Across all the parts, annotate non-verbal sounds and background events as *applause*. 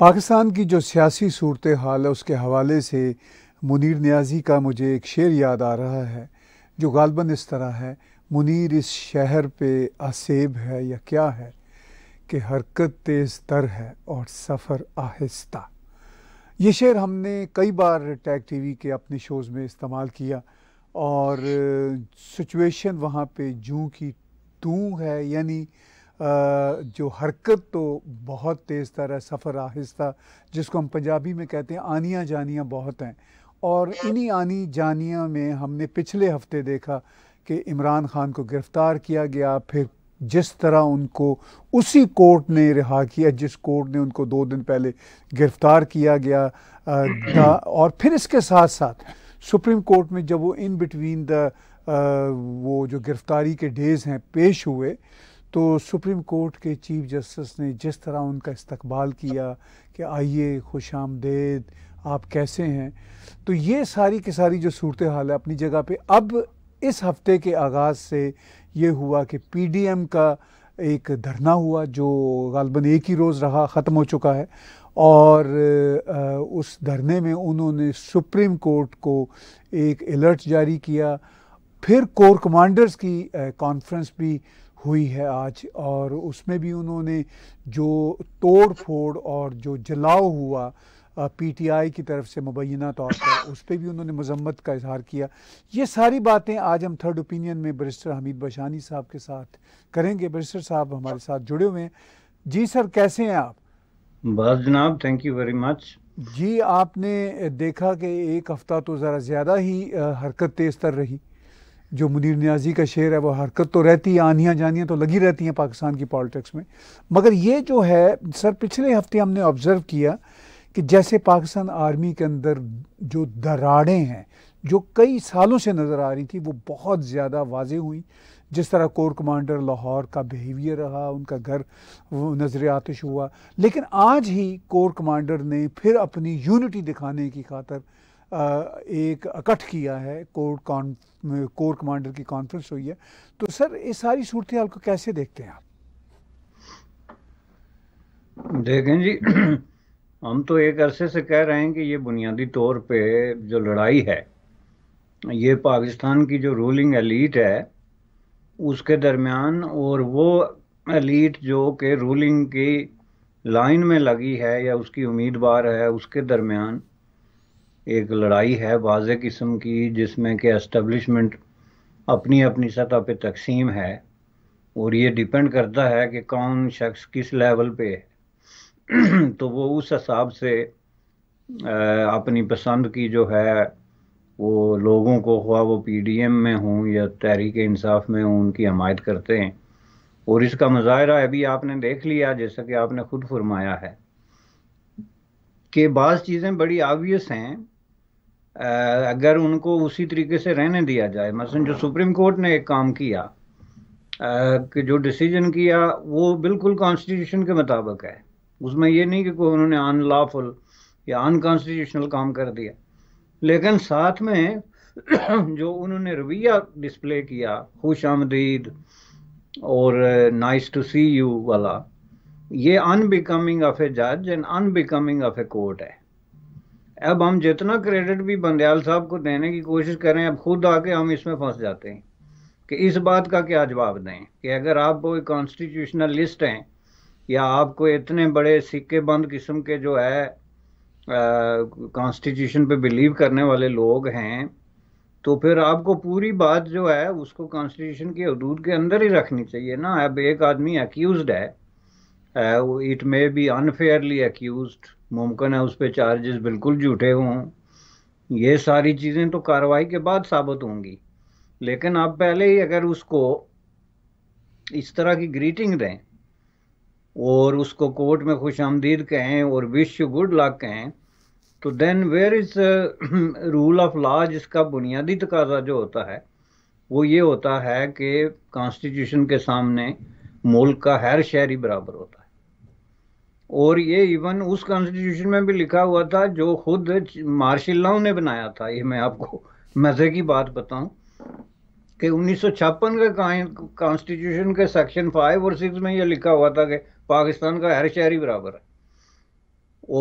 पाकिस्तान की जो सियासी सूरत हाल है उसके हवाले से मुनीर न्याजी का मुझे एक शेर याद आ रहा है जो गालबन इस तरह है मुनीर इस शहर पे आसेब है या क्या है कि हरकत तेज़ तर है और सफ़र आहिस्ता ये शेर हमने कई बार टैग टीवी के अपने शोज़ में इस्तेमाल किया और सिचुएशन वहाँ पे जूँ की तू है यानी जो हरकत तो बहुत तेज़ तरह सफ़र आहिस्ता जिसको हम पंजाबी में कहते हैं आनियाँ जानियाँ बहुत हैं और हम्म। इन्हीं आनी जानिया में हमने पिछले हफ्ते देखा कि इमरान खान को गिरफ़्तार किया गया फिर जिस तरह उनको उसी कोर्ट ने रिहा किया जिस कोर्ट ने उनको दो दिन पहले गिरफ़्तार किया गया हम्म। और फिर इसके साथ साथ सुप्रीम कोर्ट में जब वो इन बिटवीन द वो जो गिरफ़्तारी के डेज़ हैं पेश हुए तो सुप्रीम कोर्ट के चीफ जस्टिस ने जिस तरह उनका इस्तकबाल किया कि आइए खुश आमदेद आप कैसे हैं तो ये सारी की सारी जो सूरत हाल है अपनी जगह पे अब इस हफ्ते के आगाज़ से ये हुआ कि पीडीएम का एक धरना हुआ जो गालबन एक ही रोज़ रहा ख़त्म हो चुका है और उस धरने में उन्होंने सुप्रीम कोर्ट को एक अलर्ट जारी किया फिर कोर कमांडर्स की कॉन्फ्रेंस भी हुई है आज और उसमें भी उन्होंने जो तोड़ फोड़ और जो जलाओ हुआ पीटीआई की तरफ से मुबैना तौर पर उस पर भी उन्होंने मजम्मत का इजहार किया ये सारी बातें आज हम थर्ड ओपिनियन में बरिस्टर हमीद बशानी साहब के साथ करेंगे बरिस्टर साहब हमारे साथ जुड़े हुए हैं जी सर कैसे हैं आप बस जनाब थैंक यू वेरी मच जी आपने देखा कि एक हफ़्ता तो ज़रा ज़्यादा ही हरकत तेज़ तर रही जो मुनीर न्याजी का शेर है वो हरकत तो रहती है आनियाँ जानियाँ तो लगी रहती हैं पाकिस्तान की पॉलिटिक्स में मगर ये जो है सर पिछले हफ्ते हमने ऑब्ज़र्व किया कि जैसे पाकिस्तान आर्मी के अंदर जो दराड़ें हैं जो कई सालों से नज़र आ रही थी वो बहुत ज़्यादा वाज हुई जिस तरह कोर कमांडर लाहौर का बिहेवियर रहा उनका घर नजर आतिश हुआ लेकिन आज ही कोर कमांडर ने फिर अपनी यूनिटी दिखाने की खातर एक इकट्ठ किया है कोर कॉन्फ कोर कमांडर की कॉन्फ्रेंस हुई है तो सर ये सारी सूरत हाल को कैसे देखते हैं आप देखें जी *clears throat* हम तो एक अरसे से कह रहे हैं कि ये बुनियादी तौर पे जो लड़ाई है ये पाकिस्तान की जो रूलिंग एलीट है उसके दरमियान और वो एलीट जो कि रूलिंग की लाइन में लगी है या उसकी उम्मीदवार है उसके दरमियान एक लड़ाई है वाज किस्म की जिसमें कि एस्टेब्लिशमेंट अपनी अपनी सतह पे तकसीम है और ये डिपेंड करता है कि कौन शख्स किस लेवल पे है *clears throat* तो वो उस हिसाब से अपनी पसंद की जो है वो लोगों को हुआ वो पीडीएम में हों या तहरीक इंसाफ में हों उनकी हमायत करते हैं और इसका मुजाहरा अभी आपने देख लिया जैसा कि आपने खुद फरमाया है कि बाज़ चीज़ें बड़ी आवियस हैं अगर उनको उसी तरीके से रहने दिया जाए मसलन जो सुप्रीम कोर्ट ने एक काम किया कि जो डिसीजन किया वो बिल्कुल कॉन्स्टिट्यूशन के मुताबिक है उसमें ये नहीं कि कोई उन्होंने अनलॉफुल या अनकॉन्स्टिट्यूशनल काम कर दिया लेकिन साथ में *clears throat* जो उन्होंने रवैया डिस्प्ले किया खुश आमदीद और नाइस टू सी यू वाला ये अनबिकमिंग ऑफ ए जज and unbecoming of a court है अब हम जितना क्रेडिट भी बंदयाल साहब को देने की कोशिश करें अब खुद आके हम इसमें फंस जाते हैं कि इस बात का क्या जवाब दें कि अगर आप कोई कॉन्स्टिट्यूशनलिस्ट हैं या आपको इतने बड़े सिक्के बंद किस्म के जो है कॉन्स्टिट्यूशन पे बिलीव करने वाले लोग हैं तो फिर आपको पूरी बात जो है उसको कॉन्स्टिट्यूशन के हदूद के अंदर ही रखनी चाहिए ना अब एक आदमी एक्यूज है it may be unfairly accuse मुमकिन है उस पर चार्जेस बिल्कुल झूठे हों ये सारी चीज़ें तो कार्रवाई के बाद साबित होंगी लेकिन आप पहले ही अगर उसको इस तरह की ग्रीटिंग दें और उसको कोर्ट में खुश आमदीद कहें और विश गुड लक कहें तो then where is rule of law जिसका बुनियादी तकाजा जो होता है वो ये होता है कि कॉन्स्टिट्यूशन के सामने मुल्क का हर शहरी बराबर होता है और ये इवन उस कॉन्स्टिट्यूशन में भी लिखा हुआ था जो खुद मार्शल लॉ ने बनाया था ये मैं आपको मजे की बात बताऊं कि उन्नीस के कॉन्स्टिट्यूशन के सेक्शन फाइव और सिक्स में ये लिखा हुआ था कि पाकिस्तान का हर शहरी बराबर है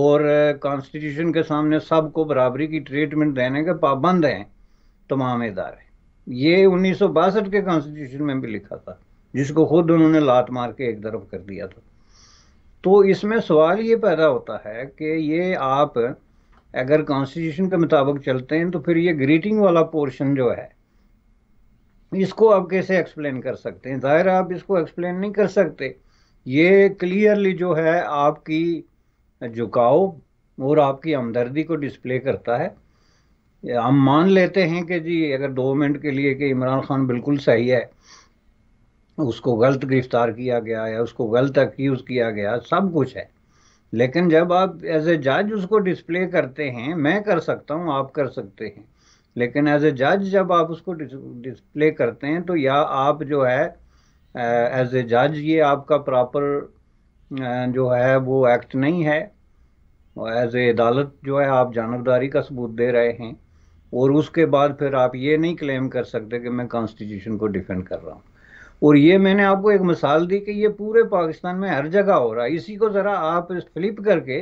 और कॉन्स्टिट्यूशन के सामने सबको बराबरी की ट्रीटमेंट देने के पाबंद हैं तमाम इदारे ये उन्नीस के कॉन्स्टिट्यूशन में भी लिखा था जिसको खुद उन्होंने लात मार के एक तरफ कर दिया था तो इसमें सवाल ये पैदा होता है कि ये आप अगर कॉन्स्टिट्यूशन के मुताबिक चलते हैं तो फिर ये ग्रीटिंग वाला पोर्शन जो है इसको आप कैसे एक्सप्लेन कर सकते हैं ज़ाहिर आप इसको एक्सप्लेन नहीं कर सकते ये क्लियरली जो है आपकी झुकाव और आपकी हमदर्दी को डिस्प्ले करता है हम मान लेते हैं कि जी अगर दो मिनट के लिए कि इमरान खान बिल्कुल सही है उसको गलत गिरफ्तार किया गया या उसको गलत अक्यूज किया गया सब कुछ है लेकिन जब आप एज ए जज उसको डिस्प्ले करते हैं मैं कर सकता हूँ आप कर सकते हैं लेकिन एज ए जज जब आप उसको डिस्प्ले करते हैं तो या आप जो है एज ए जज ये आपका प्रॉपर जो है वो एक्ट नहीं है एज ए अदालत जो है आप जानबदारी का सबूत दे रहे हैं और उसके बाद फिर आप ये नहीं क्लेम कर सकते कि मैं कॉन्स्टिट्यूशन को डिफेंड कर रहा हूँ और ये मैंने आपको एक मिसाल दी कि ये पूरे पाकिस्तान में हर जगह हो रहा है इसी को ज़रा आप फ्लिप करके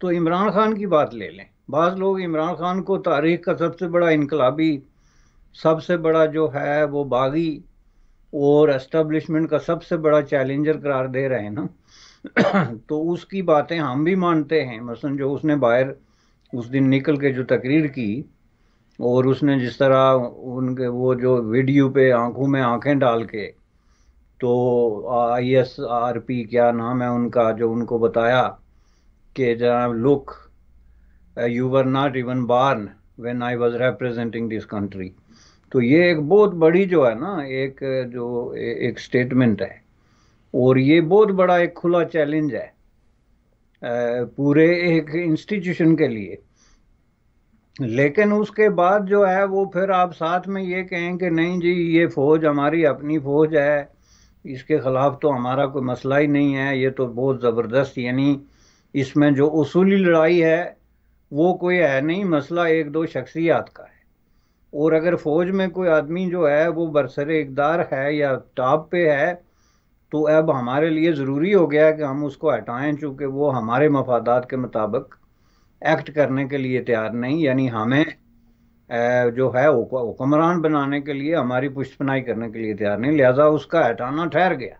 तो इमरान खान की बात ले लें बाज़ लोग इमरान खान को तारीख का सबसे बड़ा इनकलाबी सबसे बड़ा जो है वो बागी और एस्टेब्लिशमेंट का सबसे बड़ा चैलेंजर करार दे रहे हैं ना *coughs* तो उसकी बातें हम भी मानते हैं मसलन जो उसने बाहर उस दिन निकल के जो तकरीर की और उसने जिस तरह उनके वो जो वीडियो पे आंखों में आंखें डाल के तो आई एस आर पी क्या नाम है उनका जो उनको बताया कि जनाब look you were not even born when I was representing this country तो ये एक बहुत बड़ी जो है ना एक जो ए, एक स्टेटमेंट है और ये बहुत बड़ा एक खुला चैलेंज है uh, पूरे एक इंस्टीट्यूशन के लिए लेकिन उसके बाद जो है वो फिर आप साथ में ये कहें कि नहीं जी ये फौज हमारी अपनी फौज है इसके खिलाफ तो हमारा कोई मसला ही नहीं है ये तो बहुत ज़बरदस्त यानी इसमें जो उसूली लड़ाई है वो कोई है नहीं मसला एक दो शख्सियात का है और अगर फौज में कोई आदमी जो है वो बरसर इकदार है या टॉप पे है तो अब हमारे लिए ज़रूरी हो गया कि हम उसको हटाएं चूँकि वो हमारे मफादात के मुताबिक एक्ट करने के लिए तैयार नहीं यानी हमें जो है हुक्मरान बनाने के लिए हमारी पुष्पनाई करने के लिए तैयार नहीं लिहाजा उसका हटाना ठहर गया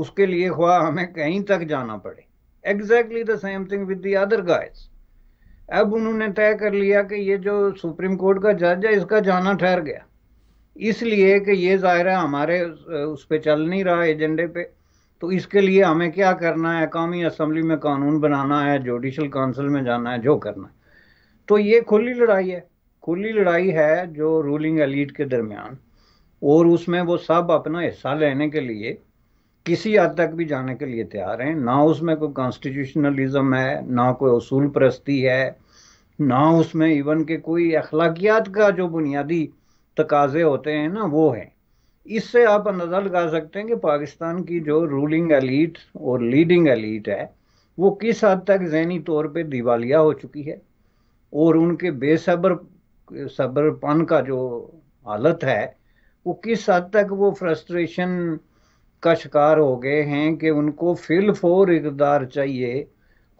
उसके लिए हुआ हमें कहीं तक जाना पड़े exactly the same thing with the other guys अब उन्होंने तय कर लिया कि ये जो सुप्रीम कोर्ट का जज है इसका जाना ठहर गया इसलिए कि ये ज़ाहिर है हमारे उस पर चल नहीं रहा एजेंडे पे तो इसके लिए हमें क्या करना है कौमी असम्बली में कानून बनाना है जुडिशल काउंसिल में जाना है जो करना है तो ये खुली लड़ाई है खुली लड़ाई है जो रूलिंग एलिट के दरमियान और उसमें वो सब अपना हिस्सा लेने के लिए किसी हद तक भी जाने के लिए तैयार हैं ना उसमें कोई कॉन्स्टिट्यूशनलिज्म है ना कोई असूल परस्ती है ना उसमें इवन के कोई अखलाकियात का जो बुनियादी तकाजे होते हैं ना वो हैं इससे आप अंदाजा लगा सकते हैं कि पाकिस्तान की जो रूलिंग एलीट और लीडिंग एलीट है वो किस हद तक जहनी तौर पे दिवालिया हो चुकी है और उनके बेसब्र सब्रपन का जो हालत है वो किस हद तक वो फ्रस्ट्रेशन का शिकार हो गए हैं कि उनको फिल फोर इकदार चाहिए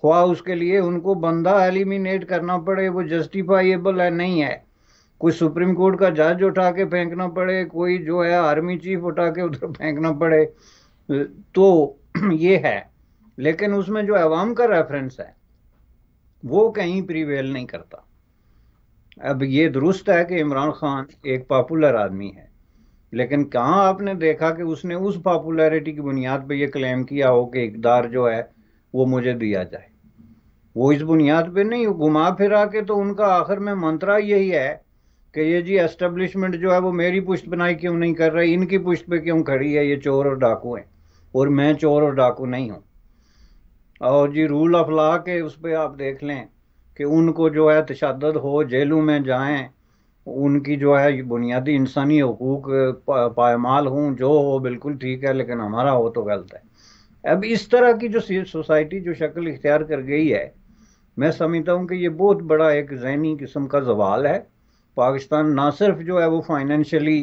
ख्वा उसके लिए उनको बंदा एलिमिनेट करना पड़े वो जस्टिफाइबल है नहीं है कोई सुप्रीम कोर्ट का जज उठा के फेंकना पड़े कोई जो है आर्मी चीफ उठा के उधर फेंकना पड़े तो *clears throat* ये है लेकिन उसमें जो अवाम का रेफरेंस है वो कहीं प्रिवेल नहीं करता अब ये दुरुस्त है कि इमरान खान एक पॉपुलर आदमी है लेकिन कहाँ आपने देखा कि उसने उस पॉपुलैरिटी की बुनियाद पर यह क्लेम किया हो कि इकदार जो है वो मुझे दिया जाए वो इस बुनियाद पे नहीं घुमा फिरा के तो उनका आखिर में मंत्रा यही है कि ये जी एस्टेब्लिशमेंट जो है वो मेरी पुश्त बनाई क्यों नहीं कर रही इनकी पुश्त पे क्यों खड़ी है ये चोर और डाकू हैं और मैं चोर और डाकू नहीं हूँ और जी रूल ऑफ लॉ के उस पर आप देख लें कि उनको जो है तशद हो जेलों में जाएं उनकी जो है बुनियादी इंसानी हकूक पायमाल हूँ जो हो बिल्कुल ठीक है लेकिन हमारा हो तो गलत है अब इस तरह की जो सोसाइटी जो शक्ल इख्तियार कर गई है मैं समझता हूँ कि ये बहुत बड़ा एक जहनी किस्म का जवाल है पाकिस्तान ना सिर्फ जो है वो फाइनेंशियली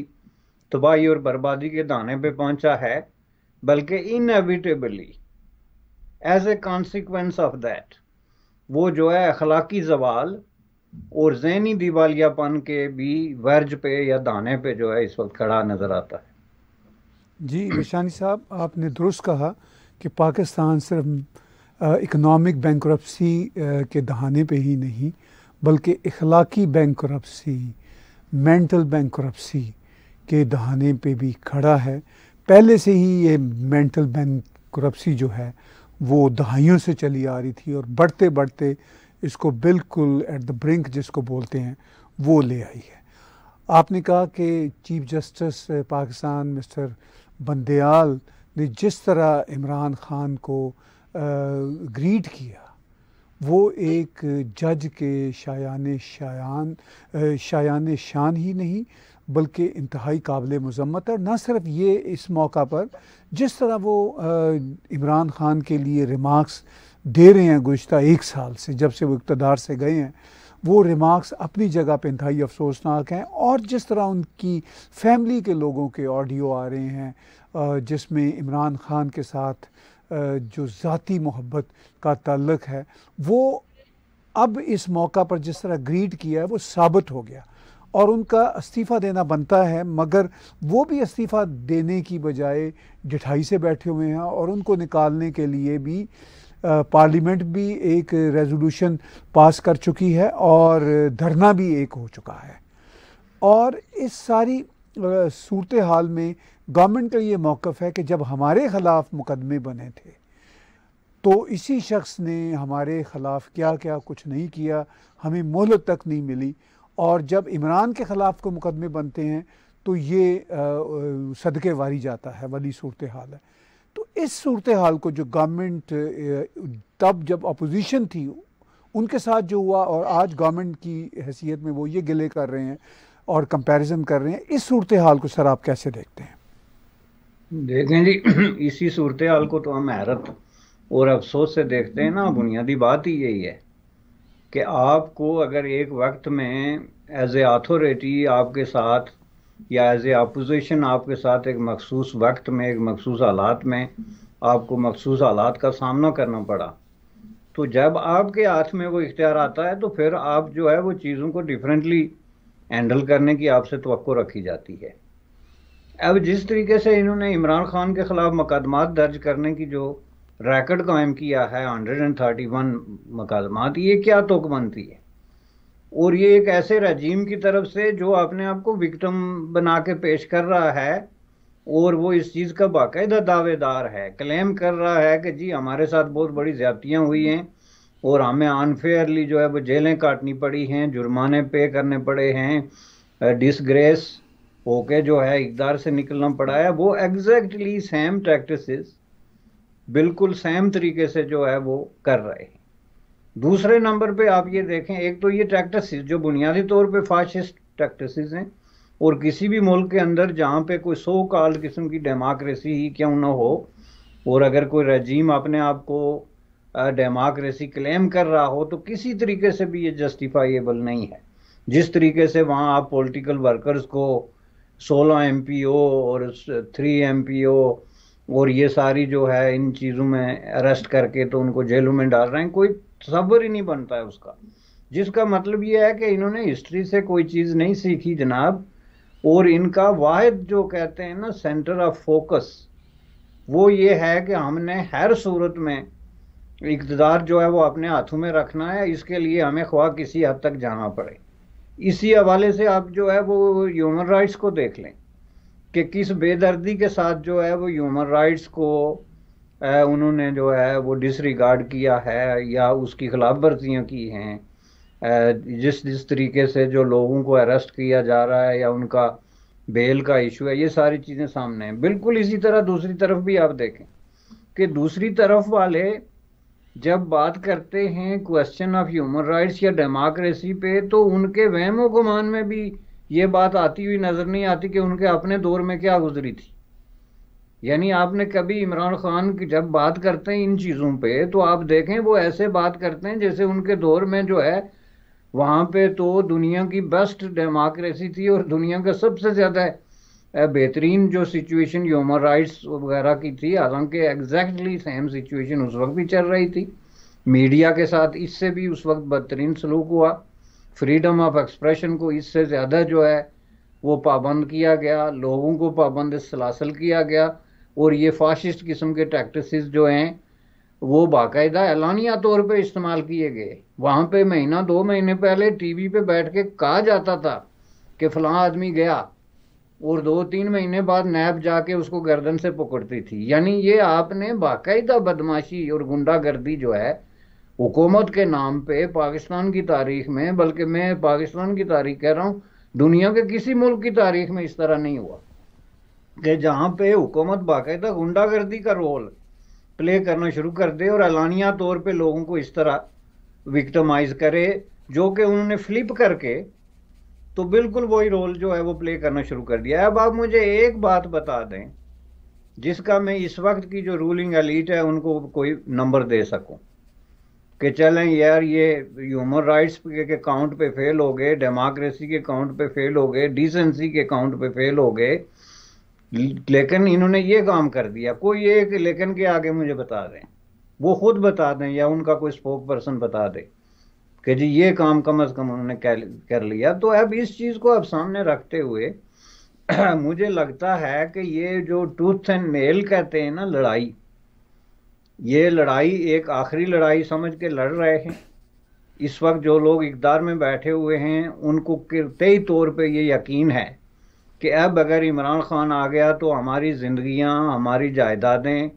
तबाही और बर्बादी के दाने पे पहुंचा है बल्कि inevitably as a consequence of that वो जो है अखलाकी जवाल और जहनी दिवालियापन के भी वर्ज पे या दाने पे जो है इस वक्त खड़ा नज़र आता है जी विशानी साहब आपने दुरुस्त कहा कि पाकिस्तान सिर्फ इकनॉमिक बैंक्रप्सी के दहाने पे ही नहीं बल्कि इखलाकी बैंक मेंटल बैंक के दहाने पे भी खड़ा है पहले से ही ये मेंटल बैंक जो है वो दहाइयों से चली आ रही थी और बढ़ते बढ़ते इसको बिल्कुल एट द ब्रिंक जिसको बोलते हैं वो ले आई है आपने कहा कि chief justice Pakistan mister Bandial ने जिस तरह इमरान खान को ग्रीट किया वो एक जज के शायान शायान शायान शान ही नहीं बल्कि इंतहाई काबिल मजम्मत है और ना सिर्फ ये इस मौका पर जिस तरह वो इमरान ख़ान के लिए रिमार्क्स दे रहे हैं गुज्त एक साल से जब से वो इकतदार से गए हैं वो रिमार्क्स अपनी जगह पर इंतहाई अफसोसनाक हैं और जिस तरह उनकी फैमिली के लोगों के ऑडियो आ रहे हैं जिसमें इमरान ख़ान के साथ जो ज़ाती मोहब्बत का ताल्लक है वो अब इस मौका पर जिस तरह ग्रीड किया है वो साबित हो गया और उनका इस्तीफ़ा देना बनता है मगर वो भी इस्तीफ़ा देने की बजाय जिठाई से बैठे हुए हैं और उनको निकालने के लिए भी पार्लियामेंट भी एक रेजोल्यूशन पास कर चुकी है और धरना भी एक हो चुका है और इस सारी सूरत हाल में गवर्नमेंट का ये मौक़ है कि जब हमारे ख़िलाफ़ मुकदमे बने थे तो इसी शख्स ने हमारे ख़िलाफ़ क्या क्या कुछ नहीं किया हमें मोहलत तक नहीं मिली और जब इमरान के ख़िलाफ़ को मुकदमे बनते हैं तो ये सदक़े वारी जाता है वाली सूरत हाल है तो इस सूरत हाल को जो गवर्नमेंट तब जब अपोजिशन थी उनके साथ जो हुआ और आज गवर्नमेंट की हैसियत में वो ये गिले कर रहे हैं और कंपैरिजन कर रहे हैं इस सूरत हाल को सर आप कैसे देखते हैं देखें जी *clears throat* इसी सूरत हाल को तो हम हैरत और अफसोस से देखते हैं ना हम्म। बुनियादी बात ही यही है कि आपको अगर एक वक्त में एज ए अथॉरिटी आपके साथ या एज ए अपोजिशन आपके साथ एक मखसूस वक्त में एक मखसूस हालात में आपको मखसूस हालात का सामना करना पड़ा तो जब आपके हाथ में वो इख्तियार आता है तो फिर आप जो है वो चीज़ों को डिफरेंटली हैंडल करने की आपसे तो रखी जाती है अब जिस तरीके से इन्होंने इमरान खान के खिलाफ मुकदमा दर्ज करने की जो रैकड कायम किया है 131 मुकदमा ये क्या तोक बनती है और ये एक ऐसे रजीम की तरफ से जो अपने आप को विक्टम बना के पेश कर रहा है और वो इस चीज़ का बाकायदा दावेदार है क्लेम कर रहा है कि जी हमारे साथ बहुत बड़ी ज्यादतियाँ हुई हैं और हमें अनफेयरली जो है वो जेलें काटनी पड़ी हैं जुर्माने पे करने पड़े हैं डिसग्रेस होके जो है इकदार से निकलना पड़ा है वो एग्जैक्टली सेम प्रैक्टिस बिल्कुल सेम तरीके से जो है वो कर रहे हैं दूसरे नंबर पे आप ये देखें एक तो ये प्रैक्टिस जो बुनियादी तौर पे फाशिस्ट प्रैक्टिस हैं और किसी भी मुल्क के अंदर जहाँ पे कोई सो काल किस्म की डेमोक्रेसी ही क्यों ना हो और अगर कोई रजीम अपने आप को डेमोक्रेसी क्लेम कर रहा हो तो किसी तरीके से भी ये जस्टिफाइएबल नहीं है जिस तरीके से वहाँ आप पॉलिटिकल वर्कर्स को 16 एम और 3 एम और ये सारी जो है इन चीज़ों में अरेस्ट करके तो उनको जेलों में डाल रहे हैं कोई सब्र ही नहीं बनता है उसका जिसका मतलब ये है कि इन्होंने हिस्ट्री से कोई चीज़ नहीं सीखी जनाब और इनका वाद जो कहते हैं ना सेंटर ऑफ फोकस वो ये है कि हमने हर सूरत में इकतदार जो है वो अपने हाथों में रखना है इसके लिए हमें ख्वाह किसी हद तक जाना पड़े इसी हवाले से आप जो है वो ह्यूमन राइट्स को देख लें कि किस बेदर्दी के साथ जो है वो ह्यूमन राइट्स को उन्होंने जो है वो डिसरिगार्ड किया है या उसकी खिलाफ वर्जियाँ की हैं जिस जिस तरीके से जो लोगों को अरेस्ट किया जा रहा है या उनका बेल का इशू है ये सारी चीज़ें सामने हैं बिल्कुल इसी तरह दूसरी तरफ भी आप देखें कि दूसरी तरफ वाले जब बात करते हैं क्वेश्चन ऑफ ह्यूमन राइट्स या डेमोक्रेसी पे तो उनके वहमो गुमान में भी ये बात आती हुई नज़र नहीं आती कि उनके अपने दौर में क्या गुजरी थी यानी आपने कभी इमरान खान की जब बात करते हैं इन चीज़ों पे तो आप देखें वो ऐसे बात करते हैं जैसे उनके दौर में जो है वहाँ पे तो दुनिया की बेस्ट डेमोक्रेसी थी और दुनिया का सबसे ज़्यादा बेहतरीन जो सिचुएशन ह्यूमन राइट्स वगैरह की थी हालांकि एग्जैक्टली सेम सिचुएशन उस वक्त भी चल रही थी मीडिया के साथ इससे भी उस वक्त बदतरीन सलूक हुआ फ्रीडम ऑफ एक्सप्रेशन को इससे ज़्यादा जो है वो पाबंद किया गया लोगों को पाबंद सलासल किया गया और ये फाशिस्ट किस्म के ट्रैक्टिस जो हैं वो बाकायदा एलानिया तौर पे इस्तेमाल किए गए वहाँ पे महीना दो महीने पहले टीवी पे बैठ के कहा जाता था कि फला आदमी गया और दो तीन महीने बाद नैब जाके उसको गर्दन से पकड़ती थी यानी ये आपने बाकायदा बदमाशी और गुंडागर्दी जो है हुकूमत के नाम पे पाकिस्तान की तारीख में बल्कि मैं पाकिस्तान की तारीख कह रहा हूँ दुनिया के किसी मुल्क की तारीख में इस तरह नहीं हुआ कि जहाँ पे हुकूमत बाकायदा गुंडागर्दी का रोल प्ले करना शुरू कर दे और एलानिया तौर पर लोगों को इस तरह विक्टमाइज करे जो कि उन्होंने फ्लिप करके तो बिल्कुल वही रोल जो है वो प्ले करना शुरू कर दिया अब आप मुझे एक बात बता दें जिसका मैं इस वक्त की जो रूलिंग एलीट है उनको कोई नंबर दे सकूं कि चलें यार ये ह्यूमन राइट्स के काउंट पे फेल हो गए डेमोक्रेसी के काउंट पे फेल हो गए डिसेंसी के काउंट पे फेल हो गए लेकिन इन्होंने ये काम कर दिया कोई एक लेकिन के आगे मुझे बता दें वो खुद बता दें या उनका कोई स्पोक पर्सन बता दे कि जी ये काम कम अज़ कम उन्होंने कर लिया तो अब इस चीज़ को अब सामने रखते हुए *clears throat* मुझे लगता है कि ये जो टूथ एंड मेल कहते हैं ना लड़ाई ये लड़ाई एक आखिरी लड़ाई समझ के लड़ रहे हैं इस वक्त जो लोग इकदार में बैठे हुए हैं उनको कई तौर पे ये यकीन है कि अब अगर इमरान खान आ गया तो हमारी जिंदगियां हमारी जायदादें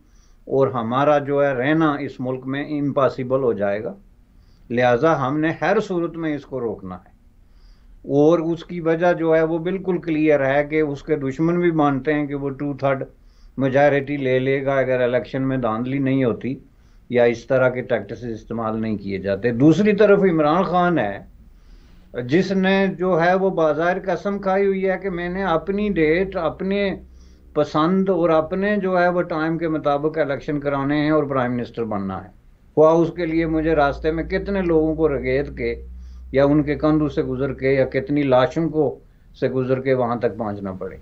और हमारा जो है रहना इस मुल्क में इम्पॉसिबल हो जाएगा लिहाजा हमने हर सूरत में इसको रोकना है और उसकी वजह जो है वो बिल्कुल क्लियर है कि उसके दुश्मन भी मानते हैं कि वो टू थर्ड मेजॉरिटी ले लेगा अगर इलेक्शन में धांधली नहीं होती या इस तरह के टैक्टिस इस्तेमाल नहीं किए जाते दूसरी तरफ इमरान खान है जिसने जो है वो बाजार कसम खाई हुई है कि मैंने अपनी डेट अपने पसंद और अपने जो है वो टाइम के मुताबिक इलेक्शन कराने हैं और प्राइम मिनिस्टर बनना है हुआ उसके लिए मुझे रास्ते में कितने लोगों को रगेद के या उनके कंधों से गुजर के या कितनी लाशों को से गुजर के वहाँ तक पहुँचना पड़े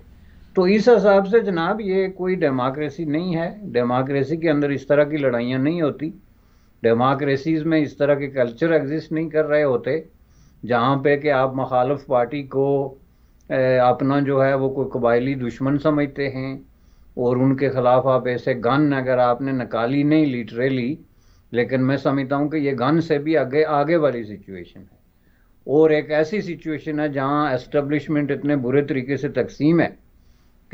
तो इस हिसाब से जनाब ये कोई डेमोक्रेसी नहीं है डेमोक्रेसी के अंदर इस तरह की लड़ाइयाँ नहीं होती डेमोक्रेसीज़ में इस तरह के कल्चर एग्जिस्ट नहीं कर रहे होते जहाँ पे कि आप मखालफ पार्टी को अपना जो है वो कोई कबायली दुश्मन समझते हैं और उनके ख़िलाफ़ आप ऐसे गन अगर आपने निकाली नहीं लिटरेली लेकिन मैं समझता हूँ कि ये गन से भी आगे आगे वाली सिचुएशन है और एक ऐसी सिचुएशन है जहाँ एस्टेब्लिशमेंट इतने बुरे तरीके से तकसीम है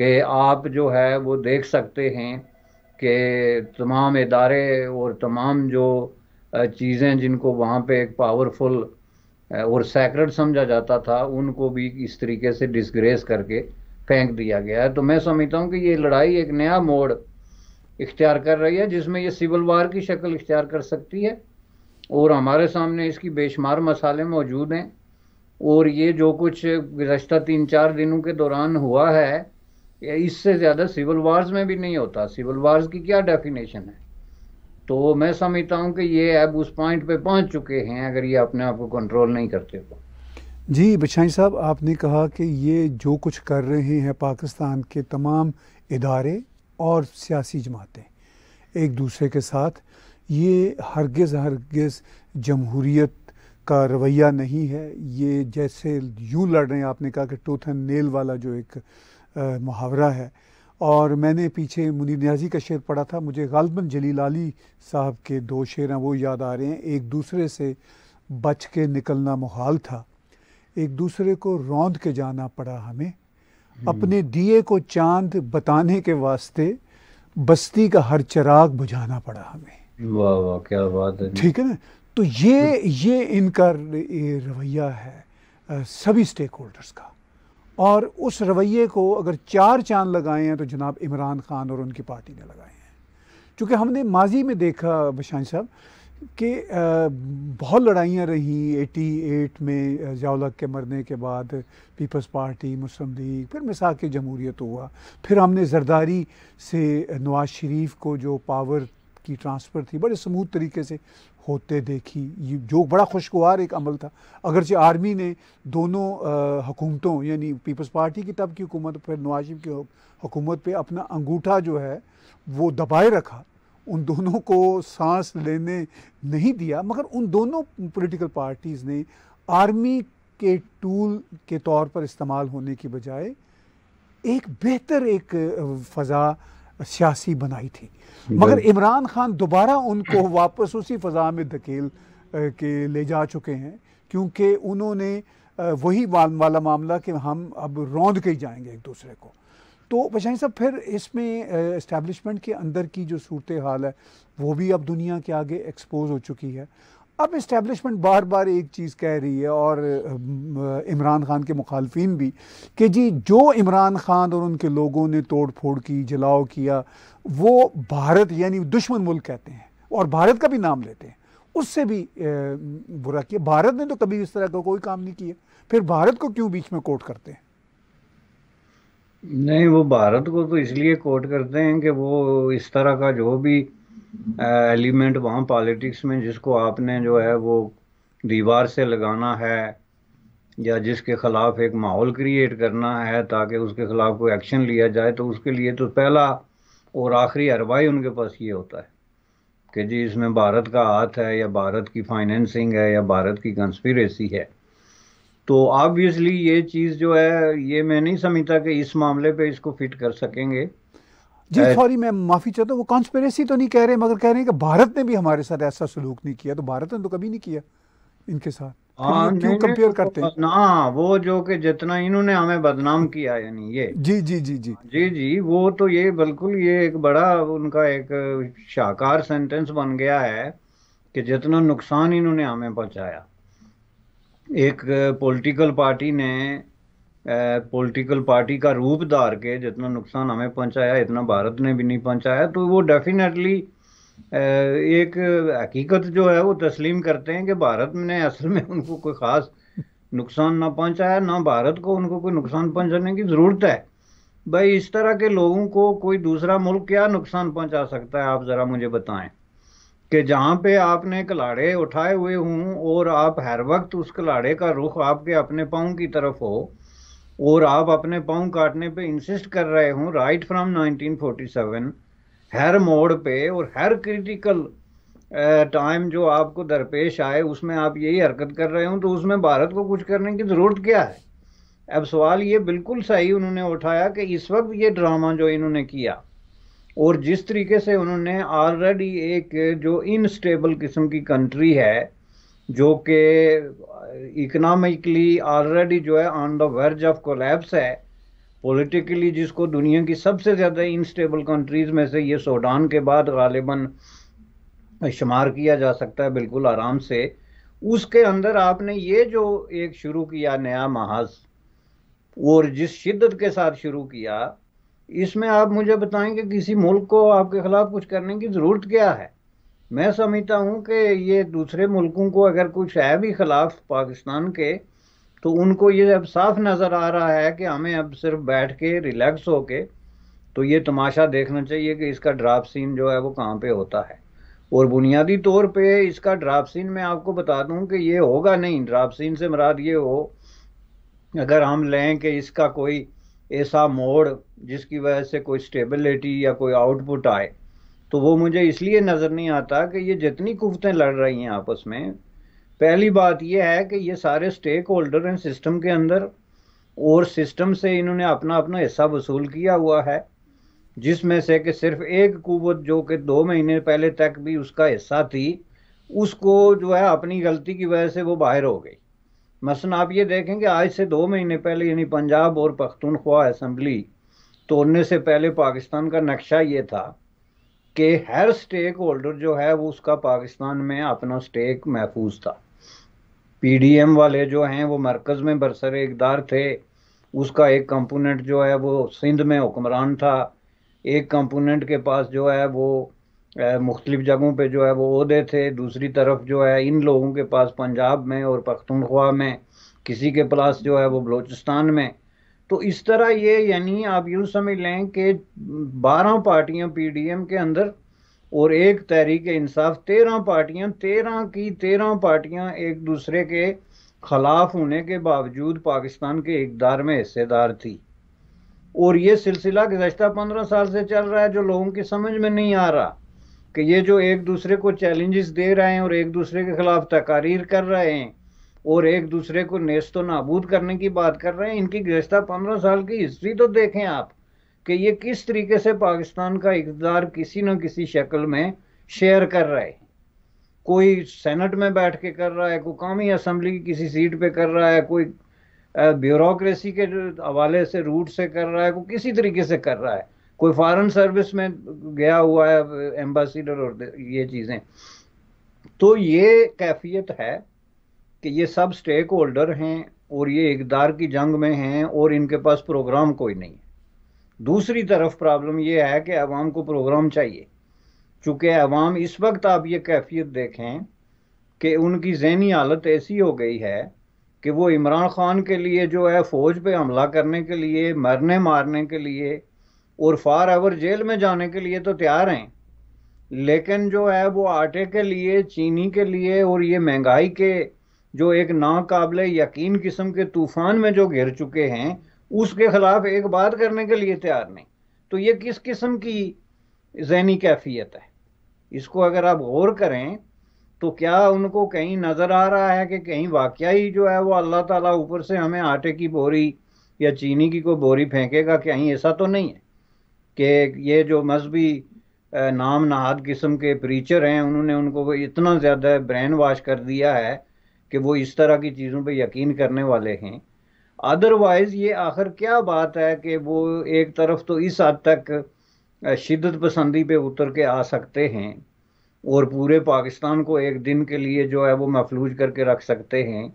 कि आप जो है वो देख सकते हैं कि तमाम इदारे और तमाम जो चीज़ें जिनको वहाँ पे एक पावरफुल और सैक्रेट समझा जाता था उनको भी इस तरीके से डिसग्रेस करके फेंक दिया गया है तो मैं समझता हूँ कि ये लड़ाई एक नया मोड़ इख्तियार कर रही है जिसमें यह सिविल वार की शक्ल इख्तियार कर सकती है और हमारे सामने इसकी बेशुमार मसाले मौजूद हैं और ये जो कुछ गुज्त तीन चार दिनों के दौरान हुआ है इससे ज़्यादा सिविल वार्स में भी नहीं होता सिविल वार्स की क्या डेफिनेशन है तो मैं समझता हूँ कि ये अब उस पॉइंट पे पहुँच चुके हैं अगर ये अपने आप को कंट्रोल नहीं करते तो जी बिछाई साहब आपने कहा कि ये जो कुछ कर रहे हैं पाकिस्तान के तमाम इदारे और सियासी जमातें एक दूसरे के साथ ये हरगज़ हरगज़ जमहूरीत का रवैया नहीं है ये जैसे यूँ लड़ रहे हैं आपने कहा कि टूथ एंड नेल वाला जो एक मुहावरा है और मैंने पीछे मुनीर न्याजी का शेर पढ़ा था मुझे गालबन जलील अली साहब के दो शेर हैं वो याद आ रहे हैं एक दूसरे से बच के निकलना मुहाल था एक दूसरे को रौंद के जाना पड़ा हमें हम्म। अपने दिए को चांद बताने के वास्ते बस्ती का हर चिराग बुझाना पड़ा हमें वाह वाह क्या बात है ठीक है ना तो ये ये इनका रवैया है सभी स्टेक होल्डर्स का और उस रवैये को अगर चार चांद लगाए हैं तो जनाब इमरान खान और उनकी पार्टी ने लगाए हैं क्योंकि हमने माजी में देखा बशान साहब कि बहुत लड़ाइयाँ रहीं 88 में जियालक के मरने के बाद पीपल्स पार्टी मुस्लिम लीग फिर मिसा के जमहूरियत हुआ फिर हमने जरदारी से नवाज शरीफ को जो पावर की ट्रांसफ़र थी बड़े स्मूथ तरीके से होते देखी ये जो बड़ा खुशगवार एक अमल था अगरचे आर्मी ने दोनों हुकूमतों यानी पीपल्स पार्टी की तब की हुकूमत फिर नवाज शरीफ की हुकूमत पर अपना अंगूठा जो है वो दबाए रखा उन दोनों को सांस लेने नहीं दिया मगर उन दोनों पॉलिटिकल पार्टीज़ ने आर्मी के टूल के तौर पर इस्तेमाल होने की बजाय एक बेहतर एक फ़ज़ा सियासी बनाई थी मगर इमरान खान दोबारा उनको वापस उसी फ़ज़ा में धकेल के ले जा चुके हैं क्योंकि उन्होंने वही वाला मामला कि हम अब रौंद के ही जाएंगे एक दूसरे को तो बशाही साहब फिर इसमें इस्टेबलिशमेंट के अंदर की जो सूरत हाल है वो भी अब दुनिया के आगे एक्सपोज हो चुकी है अब इस्टेब्लिशमेंट बार बार एक चीज़ कह रही है और इमरान खान के मुखालफन भी कि जी जो इमरान खान और उनके लोगों ने तोड़ फोड़ की जलाओ किया वो भारत यानी दुश्मन मुल्क कहते हैं और भारत का भी नाम लेते हैं उससे भी बुरा किया भारत ने तो कभी इस तरह का को कोई काम नहीं किया फिर भारत को क्यों बीच में कोट करते हैं नहीं वो भारत को तो इसलिए कोट करते हैं कि वो इस तरह का जो भी एलिमेंट वहाँ पॉलिटिक्स में जिसको आपने जो है वो दीवार से लगाना है या जिसके ख़िलाफ़ एक माहौल क्रिएट करना है ताकि उसके ख़िलाफ़ कोई एक्शन लिया जाए तो उसके लिए तो पहला और आखिरी अरवाई उनके पास ये होता है कि जी इसमें भारत का हाथ है या भारत की फाइनेंसिंग है या भारत की कंस्पिरेसी है तो ऑब्वियसली ये चीज़ जो है ये मैं नहीं समझता कि इस मामले पे इसको फिट कर सकेंगे जी सॉरी मैं माफ़ी चाहता हूँ वो कॉन्स्पेरेसी तो नहीं कह रहे मगर कह रहे हैं कि भारत ने भी हमारे साथ ऐसा सलूक नहीं किया तो भारत ने तो कभी नहीं किया इनके साथ हाँ क्यों कंपेयर तो करते हैं ना वो जो कि जितना इन्होंने हमें बदनाम किया यानी ये जी जी जी जी जी जी वो तो ये बिल्कुल ये एक बड़ा उनका एक शाकार सेंटेंस बन गया है कि जितना नुकसान इन्होंने हमें पहुंचाया एक पॉलिटिकल पार्टी ने पॉलिटिकल पार्टी का रूप धार के जितना नुकसान हमें पहुंचाया इतना भारत ने भी नहीं पहुंचाया तो वो डेफिनेटली एक हकीकत जो है वो तस्लीम करते हैं कि भारत ने असल में उनको कोई ख़ास नुकसान ना पहुंचाया ना भारत को उनको कोई नुकसान पहुंचाने की ज़रूरत है भाई इस तरह के लोगों को कोई दूसरा मुल्क क्या नुकसान पहुंचा सकता है आप ज़रा मुझे बताएं कि जहाँ पे आपने कलाड़े उठाए हुए हों और आप हर वक्त उस कलाड़े का रुख आपके अपने पाँव की तरफ हो और आप अपने पाँव काटने पे इंसिस्ट कर रहे हों राइट फ्रॉम 1947 हर मोड़ पे और हर क्रिटिकल टाइम जो आपको दरपेश आए उसमें आप यही हरकत कर रहे हो तो उसमें भारत को कुछ करने की ज़रूरत क्या है अब सवाल ये बिल्कुल सही उन्होंने उठाया कि इस वक्त ये ड्रामा जो इन्होंने किया और जिस तरीके से उन्होंने ऑलरेडी एक जो इनस्टेबल किस्म की कंट्री है जो कि इकनॉमिकली ऑलरेडी जो है on the verge of collapse है पॉलिटिकली जिसको दुनिया की सबसे ज़्यादा इनस्टेबल कंट्रीज़ में से ये सोडान के बाद गालिबा शुमार किया जा सकता है बिल्कुल आराम से उसके अंदर आपने ये जो एक शुरू किया नया महाज और जिस शिद्दत के साथ शुरू किया इसमें आप मुझे बताएं कि किसी मुल्क को आपके खिलाफ कुछ करने की ज़रूरत क्या है मैं समझता हूँ कि ये दूसरे मुल्कों को अगर कुछ है भी खिलाफ पाकिस्तान के तो उनको ये अब साफ नज़र आ रहा है कि हमें अब सिर्फ बैठ के रिलैक्स हो के तो ये तमाशा देखना चाहिए कि इसका ड्राप सीन जो है वो कहाँ पे होता है और बुनियादी तौर पे इसका ड्राप सीन मैं आपको बता दूं कि ये होगा नहीं ड्राप सीन से मराद ये हो अगर हम लें कि इसका कोई ऐसा मोड़ जिसकी वजह से कोई स्टेबिलिटी या कोई आउटपुट आए तो वो मुझे इसलिए नज़र नहीं आता कि ये जितनी कुतें लड़ रही हैं आपस में पहली बात यह है कि ये सारे स्टेक होल्डर हैं सिस्टम के अंदर और सिस्टम से इन्होंने अपना अपना हिस्सा वसूल किया हुआ है जिसमें से कि सिर्फ एक कुवत जो कि दो महीने पहले तक भी उसका हिस्सा थी उसको जो है अपनी गलती की वजह से वो बाहर हो गई मसन आप ये देखें कि आज से दो महीने पहले यानी पंजाब और पख्तूनख्वा असम्बली तोड़ने से पहले पाकिस्तान का नक्शा ये था कि हर स्टेक होल्डर जो है वो उसका पाकिस्तान में अपना स्टेक महफूज था पीडीएम वाले जो हैं वो मरकज़ में बरसर इकदार थे उसका एक कंपोनेंट जो है वो सिंध में हुक्मरान था एक कंपोनेंट के पास जो है वो मुख्तलिफ जगहों पे जो है वो अहदे थे दूसरी तरफ जो है इन लोगों के पास पंजाब में और पख्तनख्वा में किसी के पास जो है वो बलूचिस्तान में तो इस तरह ये यानी आप यूं समझ लें कि बारह पार्टियां पीडीएम के अंदर और एक तहरीक इंसाफ तेरह पार्टियां तेरह की तेरह पार्टियां एक दूसरे के खिलाफ होने के बावजूद पाकिस्तान के इकदार में हिस्सेदार थी और ये सिलसिला गुजशत पंद्रह साल से चल रहा है जो लोगों की समझ में नहीं आ रहा कि ये जो एक दूसरे को चैलेंजेस दे रहे हैं और एक दूसरे के खिलाफ तकारीर कर रहे हैं और एक दूसरे को नेस्त नाबूद करने की बात कर रहे हैं इनकी गुजशत पंद्रह साल की हिस्ट्री तो देखें आप कि ये किस तरीके से पाकिस्तान का इकदार किसी न किसी शक्ल में शेयर कर रहा है कोई सेनेट में बैठ के कर रहा है कोई कौमी असम्बली की किसी सीट पे कर रहा है कोई ब्यूरोसी के हवाले से रूट से कर रहा है कोई किसी तरीके से कर रहा है कोई फॉरेन सर्विस में गया हुआ है एम्बेसडर और ये चीज़ें तो ये कैफियत है कि ये सब स्टेक होल्डर हैं और ये इकदार की जंग में हैं और इनके पास प्रोग्राम कोई नहीं है दूसरी तरफ प्रॉब्लम ये है कि अवाम को प्रोग्राम चाहिए चूँकि अवाम इस वक्त आप ये कैफियत देखें कि उनकी जहनी हालत ऐसी हो गई है कि वो इमरान खान के लिए जो है फ़ौज पे हमला करने के लिए मरने मारने के लिए और फार एवर जेल में जाने के लिए तो तैयार हैं लेकिन जो है वो आटे के लिए चीनी के लिए और ये महंगाई के जो एक नाकाबले यकीन किस्म के तूफान में जो घिर चुके हैं उसके खिलाफ एक बात करने के लिए तैयार नहीं तो ये किस किस्म की जहनी कैफियत है इसको अगर आप गौर करें तो क्या उनको कहीं नज़र आ रहा है कि कहीं वाकया ही जो है वो अल्लाह ताला ऊपर से हमें आटे की बोरी या चीनी की कोई बोरी फेंकेगा कहीं ऐसा तो नहीं है कि ये जो मजहबी नाम नहाद किस्म के प्रीचर हैं उन्होंने उनको इतना ज़्यादा ब्रेन वाश कर दिया है कि वो इस तरह की चीज़ों पे यकीन करने वाले हैं अदरवाइज़ ये आखिर क्या बात है कि वो एक तरफ तो इस हद तक शिदत पसंदी पे उतर के आ सकते हैं और पूरे पाकिस्तान को एक दिन के लिए जो है वो मफलूज करके रख सकते हैं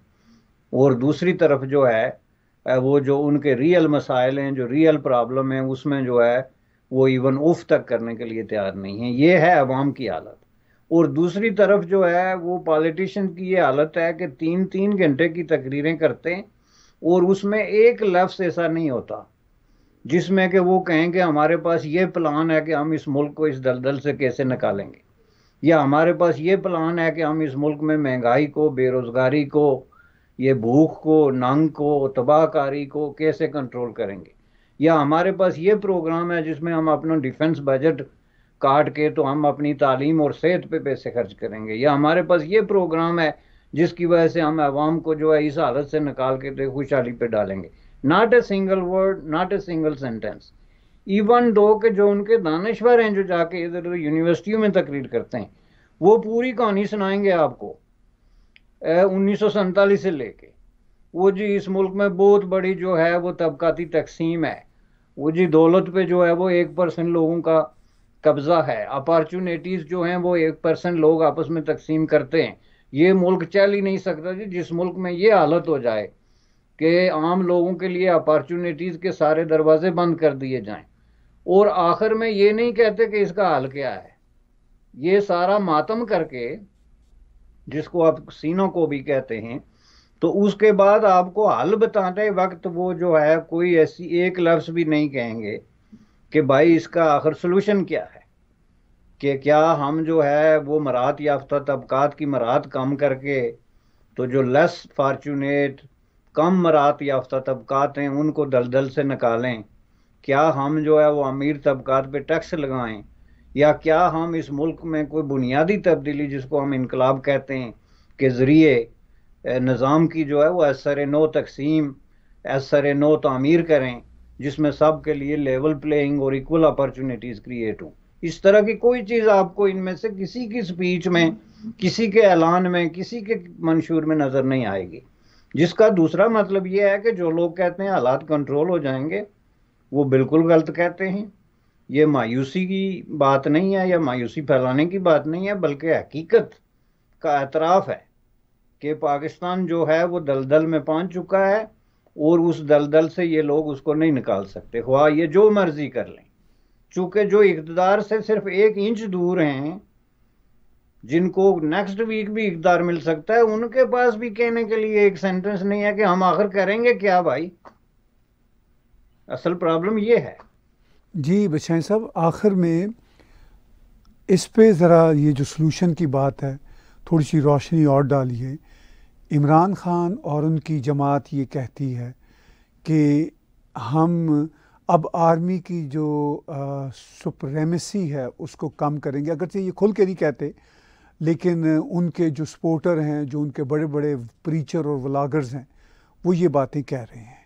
और दूसरी तरफ जो है वो जो उनके रियल मसाइल हैं जो रियल प्रॉब्लम हैं उसमें जो है वो इवन उफ तक करने के लिए तैयार नहीं है ये है अवाम की हालत और दूसरी तरफ जो है वो पॉलिटिशियन की ये हालत है कि तीन तीन घंटे की तकरीरें करते हैं और उसमें एक लफ्स ऐसा नहीं होता जिसमें कि वो कहें कि हमारे पास ये प्लान है कि हम इस मुल्क को इस दलदल से कैसे निकालेंगे या हमारे पास ये प्लान है कि हम इस मुल्क में महंगाई को बेरोज़गारी को ये भूख को नंग को तबाहकारी को कैसे कंट्रोल करेंगे या हमारे पास ये प्रोग्राम है जिसमें हम अपना डिफेंस बजट काट के तो हम अपनी तालीम और सेहत पे पैसे खर्च करेंगे या हमारे पास ये प्रोग्राम है जिसकी वजह से हम आवाम को जो है इस हालत से निकाल के तो खुशहाली पे डालेंगे not a single word not a single sentence even दो के जो उनके दानश्वर हैं जो जाके इधर उधर यूनिवर्सिटियों में तकरीर करते हैं वो पूरी कहानी सुनाएंगे आपको उन्नीस से लेके वो जी इस मुल्क में बहुत बड़ी जो है वो तबकाती तकसीम है वो जी दौलत पे जो है वो एक परसेंट लोगों का कब्जा है अपॉर्चुनिटीज जो हैं वो एक परसेंट लोग आपस में तकसीम करते हैं ये मुल्क चल ही नहीं सकता जी जिस मुल्क में ये हालत हो जाए कि आम लोगों के लिए अपॉर्चुनिटीज़ के सारे दरवाजे बंद कर दिए जाएं और आखिर में ये नहीं कहते कि इसका हाल क्या है ये सारा मातम करके जिसको आप सीनों को भी कहते हैं तो उसके बाद आपको हल बताते वक्त वो जो है कोई ऐसी एक लफ्ज़ भी नहीं कहेंगे कि भाई इसका आखिर सोल्यूशन क्या है कि क्या हम जो है वो मरात याफ्ता तबकात की मरात कम करके तो जो लेस फार्चुनेट कम मरात याफ्ता तबकात हैं उनको दलदल से निकालें क्या हम जो है वो अमीर तबकात पे टैक्स लगाएं या क्या हम इस मुल्क में कोई बुनियादी तब्दीली जिसको हम इनकलाब कहते हैं के ज़रिए निज़ाम की जो है वो असर नो तकसीम असर नो तमीर करें जिसमें सब के लिए लेवल प्लेइंग और इक्वल अपॉर्चुनिटीज क्रिएट हो इस तरह की कोई चीज आपको इनमें से किसी की स्पीच में किसी के ऐलान में किसी के मंशूर में नजर नहीं आएगी जिसका दूसरा मतलब यह है कि जो लोग कहते हैं हालात कंट्रोल हो जाएंगे वो बिल्कुल गलत कहते हैं ये मायूसी की बात नहीं है या मायूसी फैलाने की बात नहीं है बल्कि हकीकत का एतराफ़ है कि पाकिस्तान जो है वो दलदल में पहुंच चुका है और उस दलदल से ये लोग उसको नहीं निकाल सकते हुआ ये जो मर्जी कर लें चूंकि जो इकतदार से सिर्फ एक इंच दूर हैं जिनको नेक्स्ट वीक भी इकदार मिल सकता है उनके पास भी कहने के लिए एक सेंटेंस नहीं है कि हम आखिर करेंगे क्या भाई असल प्रॉब्लम ये है जी बशाई साहब आखिर में इस पे ज़रा ये जो सलूशन की बात है थोड़ी सी रोशनी और डालिए इमरान ख़ान और उनकी जमात ये कहती है कि हम अब आर्मी की जो सुप्रेमेसी है उसको कम करेंगे अगरचे ये खुल के नहीं कहते लेकिन उनके जो सपोर्टर हैं जो उनके बड़े बड़े प्रीचर और व्लागर्स हैं वो ये बातें कह रहे हैं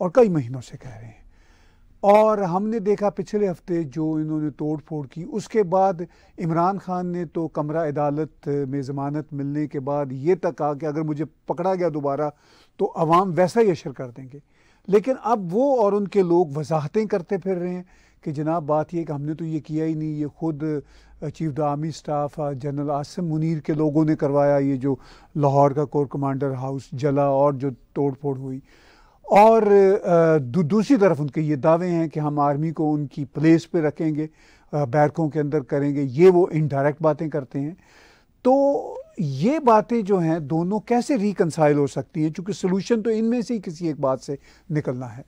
और कई महीनों से कह रहे हैं और हमने देखा पिछले हफ्ते जो इन्होंने तोड़ फोड़ की उसके बाद इमरान खान ने तो कमरा अदालत में ज़मानत मिलने के बाद ये तक कहा कि अगर मुझे पकड़ा गया दोबारा तो अवाम वैसा ही अशर कर देंगे लेकिन अब वो और उनके लोग वजाहतें करते फिर रहे हैं कि जनाब बात यह कि हमने तो ये किया ही नहीं ये खुद chief army staff general Asim Munir के लोगों ने करवाया ये जो लाहौर का कोर कमांडर हाउस जला और जो तोड़ फोड़ हुई और दू, दूसरी तरफ उनके ये दावे हैं कि हम आर्मी को उनकी प्लेस पे रखेंगे बैरकों के अंदर करेंगे ये वो इनडायरेक्ट बातें करते हैं तो ये बातें जो हैं दोनों कैसे रिकनसाइल हो सकती हैं चूँकि सोल्यूशन तो इनमें से ही किसी एक बात से निकलना है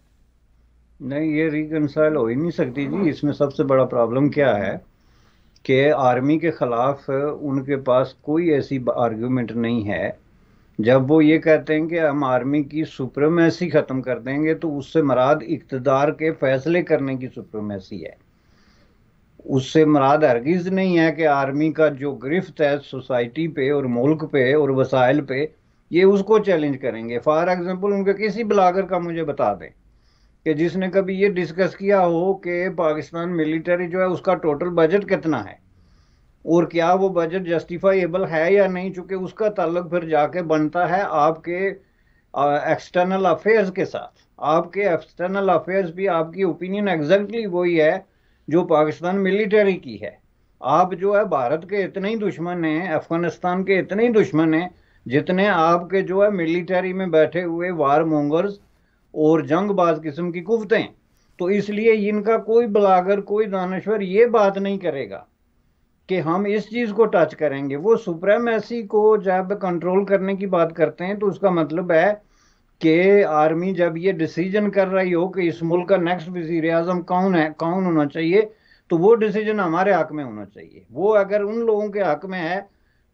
नहीं ये रिकनसाइल हो ही नहीं सकती जी इसमें सबसे बड़ा प्रॉब्लम क्या है कि आर्मी के ख़िलाफ़ उनके पास कोई ऐसी आर्ग्यूमेंट नहीं है जब वो ये कहते हैं कि हम आर्मी की सुप्रमेसी ख़त्म कर देंगे तो उससे मराद इकतदार के फैसले करने की सुप्रीमेसी है उससे मराद हरगिज़ नहीं है कि आर्मी का जो गिरफ्त है सोसाइटी पे और मुल्क पे और वसाइल पे ये उसको चैलेंज करेंगे फॉर एग्ज़ाम्पल उनके किसी ब्लागर का मुझे बता दें कि जिसने कभी ये डिस्कस किया हो कि पाकिस्तान मिलिट्री जो है उसका टोटल बजट कितना है और क्या वो बजट जस्टिफाइबल है या नहीं चूंकि उसका ताल्लुक फिर जाके बनता है आपके एक्सटर्नल अफेयर्स के साथ आपके एक्सटर्नल अफेयर्स भी आपकी ओपिनियन एग्जैक्टली वही है जो पाकिस्तान मिलिट्री की है आप जो है भारत के इतने ही दुश्मन हैं अफगानिस्तान के इतने ही दुश्मन हैं जितने आपके जो है मिलिट्री में बैठे हुए वार मोंगर्स और जंगबाज किस्म की कुफ्तें तो इसलिए इनका कोई बलागर कोई दानश्वर ये बात नहीं करेगा कि हम इस चीज़ को टच करेंगे वो सुप्रेमेसी को जब कंट्रोल करने की बात करते हैं तो उसका मतलब है कि आर्मी जब ये डिसीजन कर रही हो कि इस मुल्क का नेक्स्ट वजीर अजम कौन है कौन होना चाहिए तो वो डिसीजन हमारे हक में होना चाहिए वो अगर उन लोगों के हक में है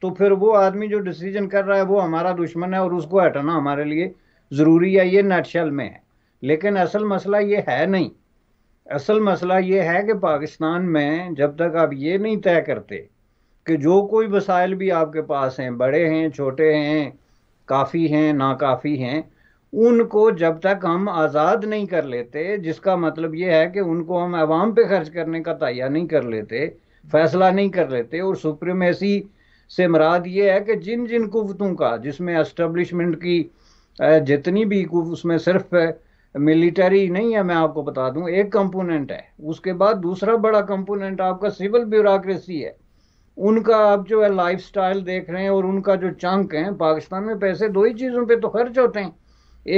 तो फिर वो आदमी जो डिसीजन कर रहा है वो हमारा दुश्मन है और उसको हटाना हमारे लिए ज़रूरी है ये नटशल में है लेकिन असल मसला ये है नहीं असल मसला ये है कि पाकिस्तान में जब तक आप ये नहीं तय करते कि जो कोई वसाइल भी आपके पास हैं बड़े हैं छोटे हैं काफ़ी हैं नाकाफ़ी हैं उनको जब तक हम आज़ाद नहीं कर लेते जिसका मतलब ये है कि उनको हम आवाम पे खर्च करने का तैयार नहीं कर लेते फैसला नहीं कर लेते और सुप्रीमेसी से मराद ये है कि जिन जिन कुवतों का जिसमें एस्टेब्लिशमेंट की जितनी भी उसमें सिर्फ मिलिटरी नहीं है मैं आपको बता दूं एक कंपोनेंट है उसके बाद दूसरा बड़ा कंपोनेंट आपका सिविल ब्यूरोक्रेसी है उनका आप जो है लाइफ देख रहे हैं और उनका जो चंक है पाकिस्तान में पैसे दो ही चीज़ों पर तो खर्च होते हैं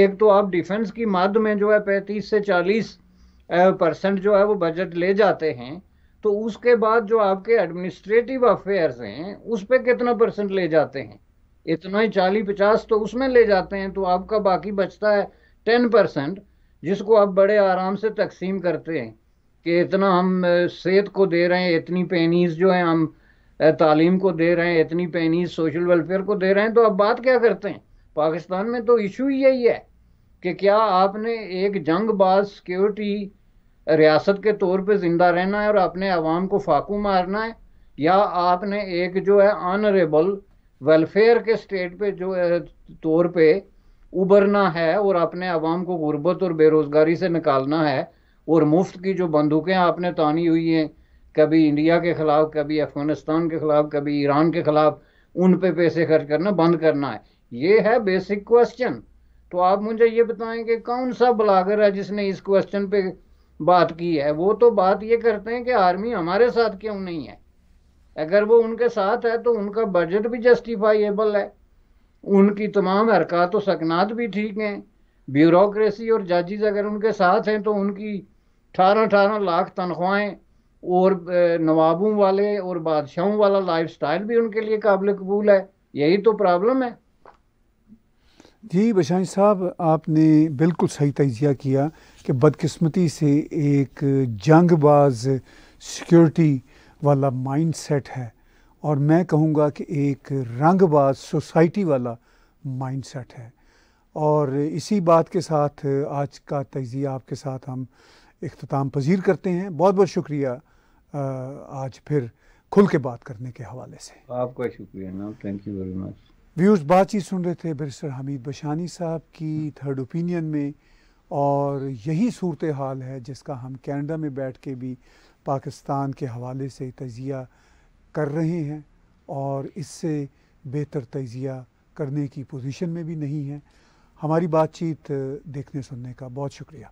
एक तो आप डिफेंस की मद में जो है पैंतीस से चालीस परसेंट जो है वो बजट ले जाते हैं तो उसके बाद जो आपके एडमिनिस्ट्रेटिव अफेयर्स हैं उस पर कितना परसेंट ले जाते हैं इतना ही चालीस पचास तो उसमें ले जाते हैं तो आपका बाकी बचता है टेन परसेंट जिसको आप बड़े आराम से तकसीम करते हैं कि इतना हम सेहत को दे रहे हैं इतनी पेनीज जो है हम तालीम को दे रहे हैं इतनी पेनीज सोशल वेलफेयर को दे रहे हैं तो आप बात क्या करते हैं पाकिस्तान में तो इशू यही है कि क्या आपने एक जंग बाज़ सिक्योरिटी रियासत के तौर पे ज़िंदा रहना है और अपने आवाम को फाकू मारना है या आपने एक जो है ऑनरेबल वेलफेयर के स्टेट पे जो तौर पे उबरना है और अपने आवाम को गुर्बत और बेरोज़गारी से निकालना है और मुफ्त की जो बंदूकें आपने तानी हुई हैं कभी इंडिया के ख़िलाफ़ कभी अफ़गानिस्तान के ख़िलाफ़ कभी ईरान के ख़िलाफ़ उन पे पैसे खर्च करना बंद करना है ये है बेसिक क्वेश्चन तो आप मुझे ये बताएं कि कौन सा ब्लागर है जिसने इस क्वेश्चन पे बात की है वो तो बात ये करते हैं कि आर्मी हमारे साथ क्यों नहीं है अगर वो उनके साथ है तो उनका बजट भी जस्टिफाइएबल है उनकी तमाम हरकत सकनात भी ठीक हैं ब्यूरोसी और जजिज अगर उनके साथ हैं तो उनकी अठारह अठारह लाख तनख्वाहें और नवाबों वाले और बादशाहों वाला लाइफ स्टाइल भी उनके लिए काबिल कबूल है यही तो प्रॉब्लम है जी बशाई साहब आपने बिल्कुल सही तजिया किया कि बदकस्मती से एक जंगबाज सिक्योरिटी वाला माइंड सेट है और मैं कहूँगा कि एक रंगबाज सोसाइटी वाला माइंडसेट है और इसी बात के साथ आज का तजिया आपके साथ हम अख्ताम पजीर करते हैं बहुत बहुत शुक्रिया आज फिर खुल के बात करने के हवाले से आपका शुक्रिया thank you very much views बातचीत सुन रहे थे बरिस्टर हमीद बशानी साहब की थर्ड ओपिनियन में और यही सूरत हाल है जिसका हम कैनेडा में बैठ के भी पाकिस्तान के हवाले से तजिया कर रहे हैं और इससे बेहतर तजिया करने की पोजीशन में भी नहीं है हमारी बातचीत देखने सुनने का बहुत शुक्रिया